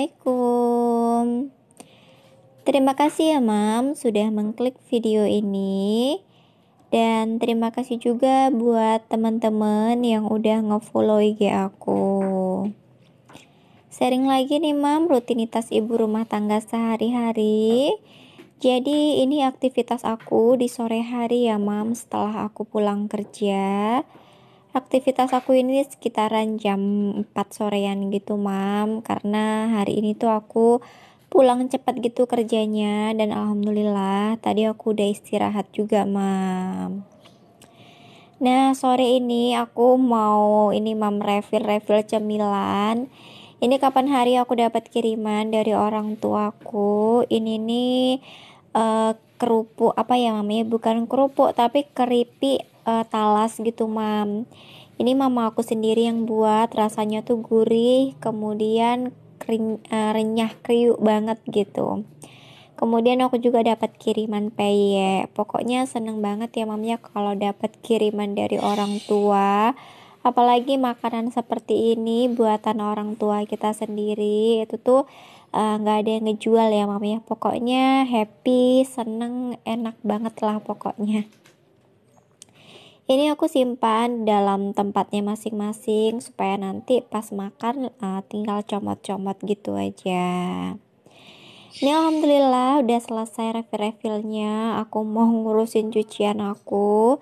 Assalamualaikum. Terima kasih ya Mam sudah mengklik video ini. Dan terima kasih juga buat teman-teman yang udah ngefollow IG aku. Sharing lagi nih Mam rutinitas ibu rumah tangga sehari-hari. Jadi ini aktivitas aku di sore hari ya Mam setelah aku pulang kerja aktivitas aku ini sekitaran jam 4 sorean gitu mam karena hari ini tuh aku pulang cepat gitu kerjanya dan alhamdulillah tadi aku udah istirahat juga mam Nah, sore ini aku mau ini mam refill-refill cemilan. Ini kapan hari aku dapat kiriman dari orang tuaku. Ini nih uh, kerupuk apa ya mamanya Bukan kerupuk tapi keripik uh, talas gitu mam ini mama aku sendiri yang buat rasanya tuh gurih kemudian kering, uh, renyah kriuk banget gitu kemudian aku juga dapat kiriman peye pokoknya seneng banget ya mamnya kalau dapat kiriman dari orang tua apalagi makanan seperti ini buatan orang tua kita sendiri itu tuh eh, nggak uh, ada yang ngejual ya mam ya pokoknya happy seneng enak banget lah pokoknya ini aku simpan dalam tempatnya masing-masing supaya nanti pas makan uh, tinggal comot-comot gitu aja. Ini alhamdulillah udah selesai refill-refillnya. Aku mau ngurusin cucian aku.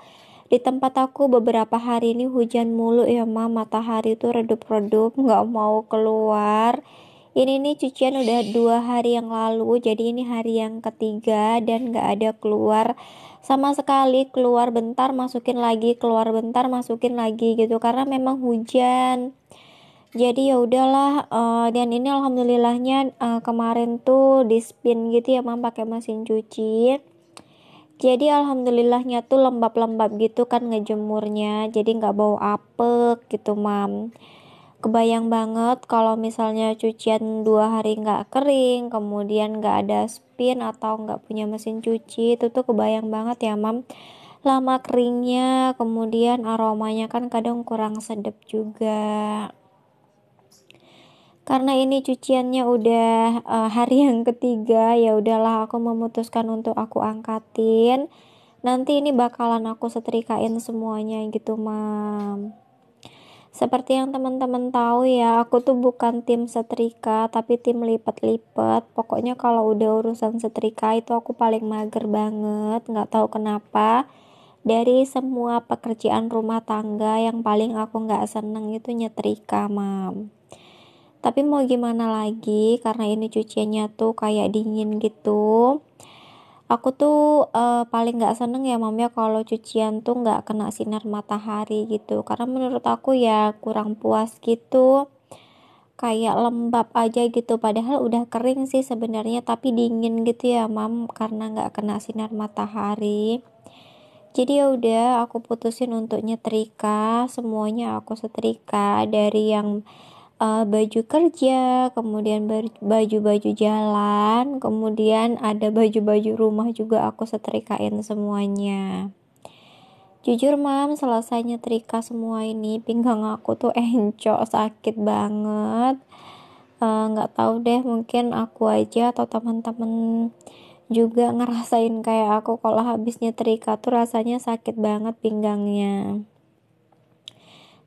Di tempat aku beberapa hari ini hujan mulu ya ma, matahari tuh redup-redup, gak mau keluar ini nih cucian udah dua hari yang lalu jadi ini hari yang ketiga dan gak ada keluar sama sekali keluar bentar masukin lagi keluar bentar masukin lagi gitu karena memang hujan jadi ya udahlah uh, dan ini alhamdulillahnya uh, kemarin tuh di spin gitu ya mam pakai mesin cuci jadi alhamdulillahnya tuh lembab-lembab gitu kan ngejemurnya jadi nggak bau apek gitu mam kebayang banget kalau misalnya cucian dua hari nggak kering kemudian nggak ada spin atau nggak punya mesin cuci itu tuh kebayang banget ya mam lama keringnya kemudian aromanya kan kadang kurang sedap juga karena ini cuciannya udah uh, hari yang ketiga ya udahlah aku memutuskan untuk aku angkatin nanti ini bakalan aku setrikain semuanya gitu mam seperti yang teman-teman tahu ya, aku tuh bukan tim setrika, tapi tim lipat-lipat. Pokoknya kalau udah urusan setrika itu aku paling mager banget, nggak tahu kenapa. Dari semua pekerjaan rumah tangga yang paling aku nggak seneng itu nyetrika, mam. Tapi mau gimana lagi, karena ini cuciannya tuh kayak dingin gitu aku tuh uh, paling nggak seneng ya mamnya kalau cucian tuh nggak kena sinar matahari gitu karena menurut aku ya kurang puas gitu kayak lembab aja gitu padahal udah kering sih sebenarnya tapi dingin gitu ya mam karena nggak kena sinar matahari jadi ya udah aku putusin untuk nyetrika semuanya aku setrika dari yang uh, baju kerja, kemudian baju-baju jalan, kemudian ada baju-baju rumah juga aku setrikain semuanya. Jujur mam, selesai nyetrika semua ini pinggang aku tuh encok sakit banget. Eh, nggak uh, tahu deh mungkin aku aja atau teman-teman juga ngerasain kayak aku kalau habis nyetrika tuh rasanya sakit banget pinggangnya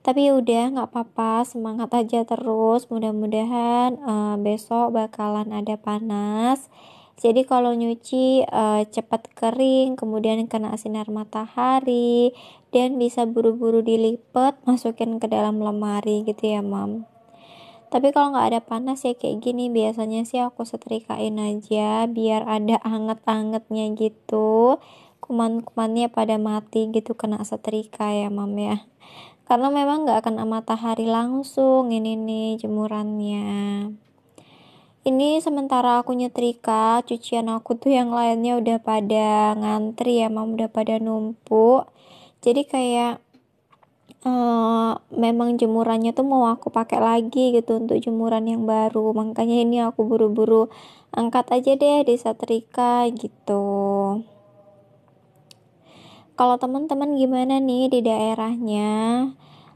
tapi udah nggak apa-apa semangat aja terus mudah-mudahan uh, besok bakalan ada panas jadi kalau nyuci uh, cepat kering kemudian kena sinar matahari dan bisa buru-buru dilipet, masukin ke dalam lemari gitu ya mam tapi kalau nggak ada panas ya kayak gini biasanya sih aku setrikain aja biar ada anget-angetnya gitu kuman-kumannya pada mati gitu kena setrika ya mam ya karena memang nggak akan matahari langsung ini nih jemurannya ini sementara aku nyetrika cucian aku tuh yang lainnya udah pada ngantri ya mam udah pada numpuk jadi kayak uh, memang jemurannya tuh mau aku pakai lagi gitu untuk jemuran yang baru makanya ini aku buru-buru angkat aja deh di setrika gitu kalau teman-teman gimana nih di daerahnya?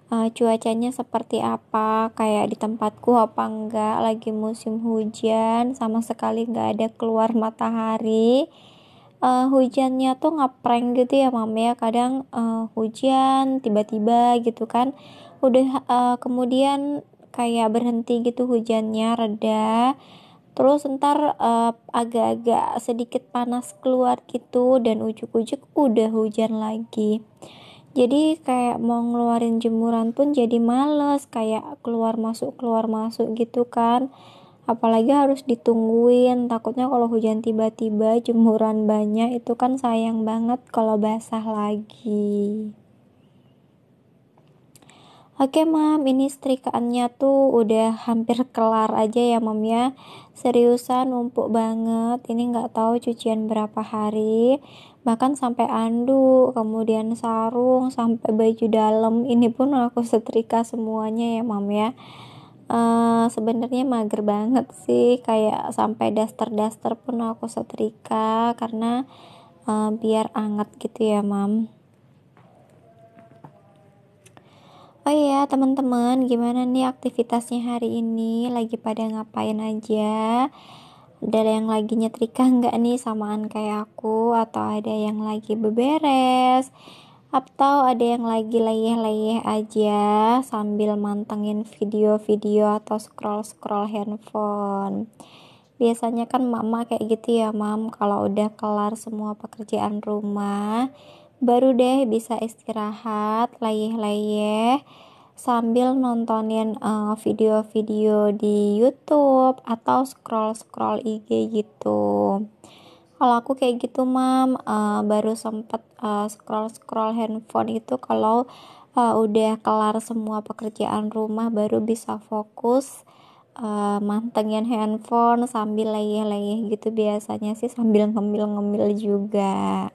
Uh, cuacanya seperti apa? Kayak di tempatku apa enggak? Lagi musim hujan, sama sekali nggak ada keluar matahari. Uh, hujannya tuh ngapreng gitu ya mam ya kadang uh, hujan tiba-tiba gitu kan udah uh, kemudian kayak berhenti gitu hujannya reda terus ntar agak eh, agak-agak sedikit panas keluar gitu dan ujuk-ujuk udah hujan lagi jadi kayak mau ngeluarin jemuran pun jadi males kayak keluar masuk keluar masuk gitu kan apalagi harus ditungguin takutnya kalau hujan tiba-tiba jemuran banyak itu kan sayang banget kalau basah lagi Oke okay, mam, ini setrikaannya tuh udah hampir kelar aja ya mam ya. Seriusan numpuk banget. Ini nggak tahu cucian berapa hari. Bahkan sampai anduk, kemudian sarung, sampai baju dalam. Ini pun aku setrika semuanya ya mam ya. Uh, Sebenarnya mager banget sih. Kayak sampai daster-daster pun aku setrika karena uh, biar anget gitu ya mam. Oh iya, teman-teman, gimana nih aktivitasnya hari ini? Lagi pada ngapain aja? Ada yang lagi nyetrika nggak nih samaan kayak aku? Atau ada yang lagi beberes? Atau ada yang lagi leyeh-leyeh aja sambil mantengin video-video atau scroll-scroll handphone? Biasanya kan mama kayak gitu ya, mam. Kalau udah kelar semua pekerjaan rumah, baru deh bisa istirahat layeh-layeh sambil nontonin eh, video-video uh, di YouTube atau scroll-scroll IG gitu. Kalau aku kayak gitu, mam, uh, baru sempet scroll eh, scroll-scroll handphone itu kalau uh, udah kelar semua pekerjaan rumah baru bisa fokus uh, mantengin handphone sambil layeh-layeh gitu biasanya sih sambil ngemil-ngemil juga.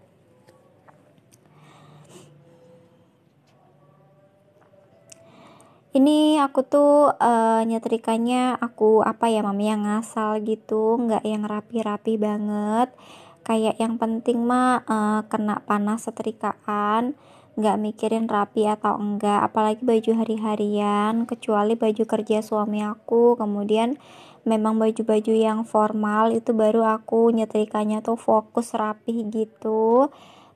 ini aku tuh uh, nyetrikanya aku apa ya mami yang ngasal gitu nggak yang rapi-rapi banget kayak yang penting mah uh, kena panas setrikaan nggak mikirin rapi atau enggak apalagi baju hari-harian kecuali baju kerja suami aku kemudian memang baju-baju yang formal itu baru aku nyetrikanya tuh fokus rapi gitu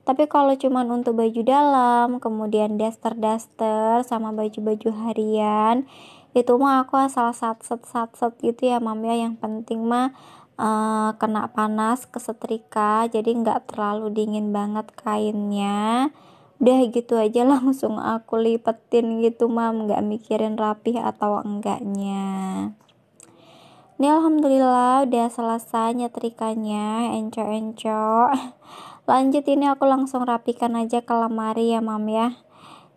tapi kalau cuma untuk baju dalam, kemudian daster-daster sama baju-baju harian, itu mah aku asal sat sat sat gitu ya mam ya. Yang penting mah uh, kena panas kesetrika jadi nggak terlalu dingin banget kainnya udah gitu aja langsung aku lipetin gitu mam nggak mikirin rapih atau enggaknya ini alhamdulillah udah selesai nyetrikannya enco-enco lanjut ini aku langsung rapikan aja ke lemari ya mam ya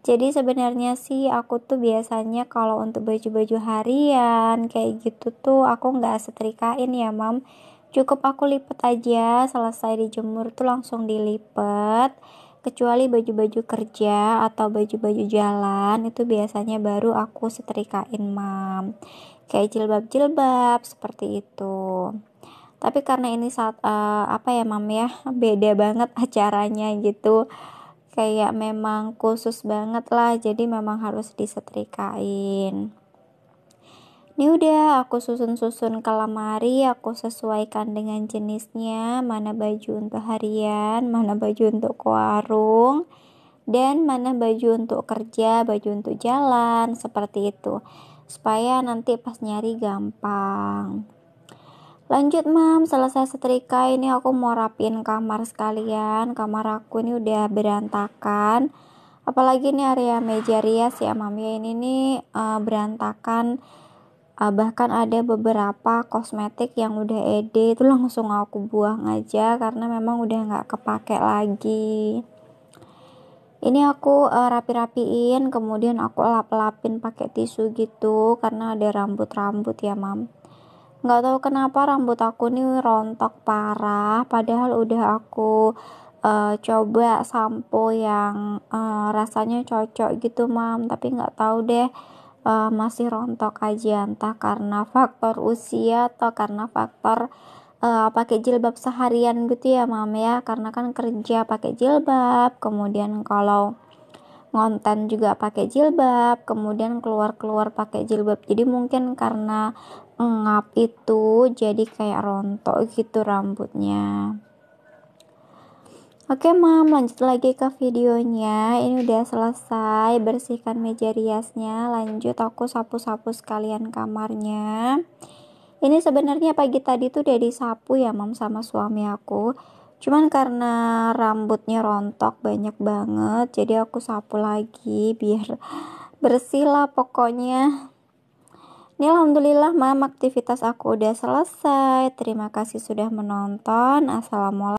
jadi sebenarnya sih aku tuh biasanya kalau untuk baju-baju harian kayak gitu tuh aku nggak setrikain ya mam cukup aku lipet aja selesai dijemur tuh langsung dilipet. kecuali baju-baju kerja atau baju-baju jalan itu biasanya baru aku setrikain mam kayak jilbab-jilbab seperti itu tapi karena ini saat uh, apa ya mam ya beda banget acaranya gitu kayak memang khusus banget lah jadi memang harus disetrikain ini udah aku susun-susun ke lemari, aku sesuaikan dengan jenisnya, mana baju untuk harian, mana baju untuk ke warung, dan mana baju untuk kerja, baju untuk jalan, seperti itu. Supaya nanti pas nyari gampang lanjut mam selesai setrika ini aku mau rapiin kamar sekalian kamar aku ini udah berantakan apalagi ini area meja rias ya mam ya ini nih uh, berantakan uh, bahkan ada beberapa kosmetik yang udah ede itu langsung aku buang aja karena memang udah nggak kepake lagi ini aku uh, rapi-rapiin kemudian aku lap-lapin pakai tisu gitu karena ada rambut-rambut ya mam nggak tahu kenapa rambut aku nih rontok parah padahal udah aku uh, coba sampo yang uh, rasanya cocok gitu mam tapi nggak tahu deh uh, masih rontok aja entah karena faktor usia atau karena faktor uh, pakai jilbab seharian gitu ya mam ya karena kan kerja pakai jilbab kemudian kalau ngonten juga pakai jilbab kemudian keluar-keluar pakai jilbab jadi mungkin karena ngap itu jadi kayak rontok gitu rambutnya Oke mam, lanjut lagi ke videonya. Ini udah selesai, bersihkan meja riasnya. Lanjut aku sapu-sapu sekalian kamarnya. Ini sebenarnya pagi tadi tuh udah disapu ya mam sama suami aku cuman karena rambutnya rontok banyak banget jadi aku sapu lagi biar bersih lah pokoknya ini alhamdulillah mam aktivitas aku udah selesai terima kasih sudah menonton assalamualaikum